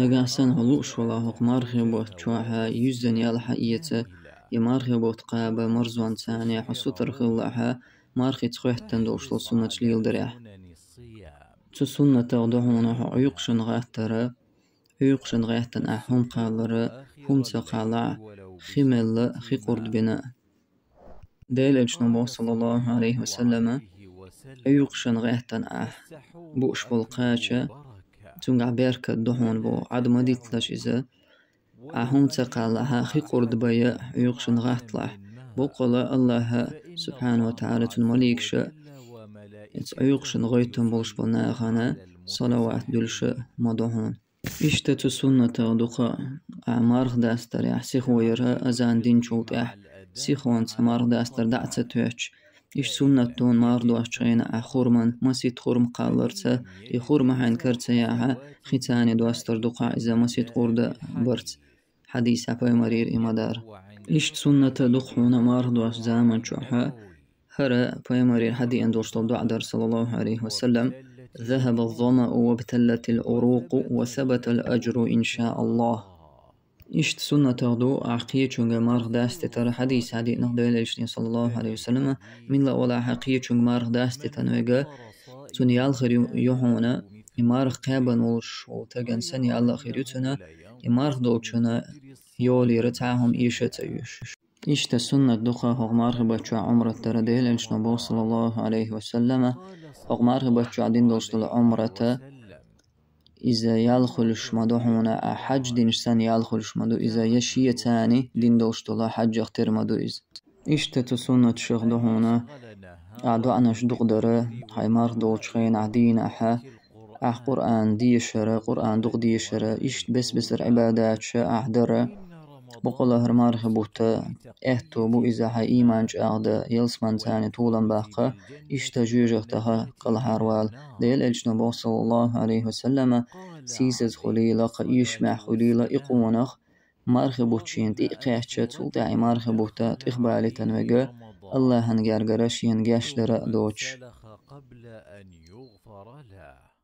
لقاسن هلوش ولا هق مرخي بوت شوحا يزن يلحا إيتا يمرخي بوت قابا مرزوان تاني حسو ترخل لحا مرخي تخيحتن دوش لصنة جليل دريح تسنة تغدهون عيقشن غاترا عيقشن غاتن أحهم قالرا هم تقالع خمل خي قرد بناء دالج نبو صلى الله عليه وسلم عيقشن غاتن أح بوش بالقاشة чунг абярка дуҳун ва адма дитлаш иза аҳумцақалаҳа хиқурдбая уйуқшингахтлаҳ бу қала аллаҳа субҳана ва таала чун маликша its уйуқшингойтун болшбонаагъана салават дулша мадуҳун ишта чу сунната дуқа амарх дастар яҳсихуяра азандин чултяҳ сихон самарх дастар даъца туяч иш суннатон марду ашчаина а хурман خورم хурм қалларца и хурма ханкарца яха хитани дуастар дуқаиза масит хурда барц حديث أبي مرير إمدار إيش سنة دخونا مارد واش زامن شوحا هرا أبي مرير حدي أن دوشتل عدر صلى الله عليه وسلم ذهب الظمأ وابتلت العروق وثبت الأجر إن شاء الله ایشت سنت اردو عقیه چونگ مارخ دست تر حدیث هدی نه دویل ایشتی صلی اللہ علیہ وسلم من لعولا حقیه چونگ مارخ دست تنویگا سنیال خریو یوحونا مارخ قیب نورش و تگن سنیال خریو چونا مارخ دو چونا یولی رتا هم ایشت ایش ایشت سنت دو خواه اغمارخ بچو عمرت تر دیل ایشتی صلی الله علیہ وسلم اغمارخ بچو عدین دوستل عمرت إذا يالخلش مدو هنا حج دينشتان يالخلش مدو إذا يشي تاني دين دوشتولا حج اختر مدو إز إشتتو سنة شغدو هنا أعدو أناش دغدرة هايمار دوشخين عدين أحا أح قرآن ديشرة قرآن دغ ديشرة إشت بس بسر عبادات شا أحدرة Boqolalar marhabuta ehtu bu izaha imanç ağda yelsman tani tuğlan bahqa işte jüjüqtaha qal harwal deyil elçine boq sallallahu aleyhi ve selleme سيسز خليلة قيشمع خليلة إقونخ مرخبو تشين تيقيحشة تلتعي مرخبو تا تقبالي تنوغا الله هنجار قرشين جاش درا دوتش قبل أن يغفر له